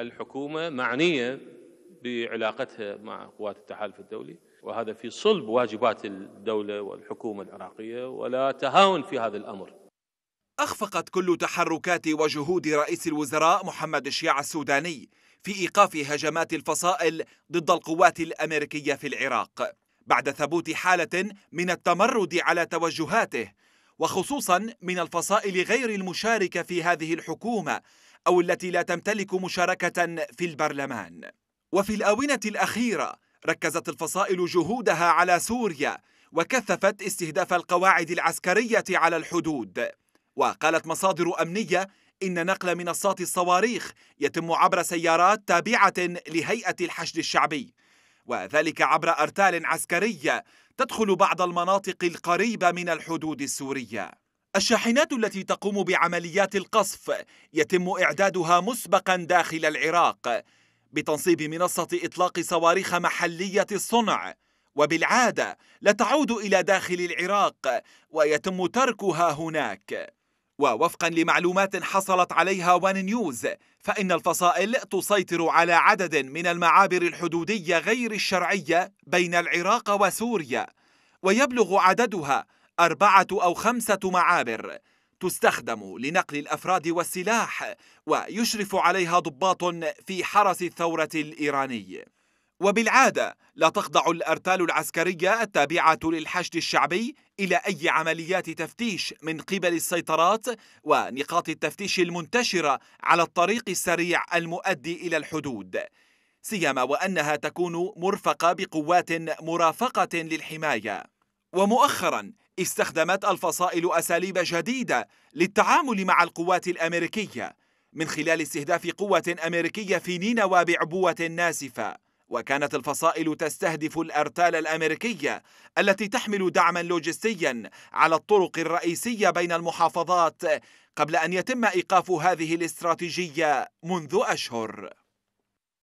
الحكومة معنية بعلاقتها مع قوات التحالف الدولي وهذا في صلب واجبات الدولة والحكومة العراقية ولا تهاون في هذا الأمر أخفقت كل تحركات وجهود رئيس الوزراء محمد الشيع السوداني في إيقاف هجمات الفصائل ضد القوات الأمريكية في العراق بعد ثبوت حالة من التمرد على توجهاته وخصوصا من الفصائل غير المشاركة في هذه الحكومة أو التي لا تمتلك مشاركة في البرلمان وفي الآونة الأخيرة ركزت الفصائل جهودها على سوريا وكثفت استهداف القواعد العسكرية على الحدود وقالت مصادر أمنية إن نقل منصات الصواريخ يتم عبر سيارات تابعة لهيئة الحشد الشعبي وذلك عبر أرتال عسكرية تدخل بعض المناطق القريبة من الحدود السورية الشاحنات التي تقوم بعمليات القصف يتم إعدادها مسبقا داخل العراق بتنصيب منصة إطلاق صواريخ محلية الصنع وبالعادة لا تعود إلى داخل العراق ويتم تركها هناك ووفقا لمعلومات حصلت عليها وان نيوز فإن الفصائل تسيطر على عدد من المعابر الحدودية غير الشرعية بين العراق وسوريا ويبلغ عددها أربعة أو خمسة معابر تستخدم لنقل الأفراد والسلاح ويشرف عليها ضباط في حرس الثورة الإيراني وبالعادة لا تخضع الأرتال العسكرية التابعة للحشد الشعبي إلى أي عمليات تفتيش من قبل السيطرات ونقاط التفتيش المنتشرة على الطريق السريع المؤدي إلى الحدود سيما وأنها تكون مرفقة بقوات مرافقة للحماية ومؤخرا استخدمت الفصائل أساليب جديدة للتعامل مع القوات الأمريكية من خلال استهداف قوة أمريكية في نينوى بعبوة ناسفة وكانت الفصائل تستهدف الأرتال الأمريكية التي تحمل دعما لوجستيا على الطرق الرئيسية بين المحافظات قبل أن يتم إيقاف هذه الاستراتيجية منذ أشهر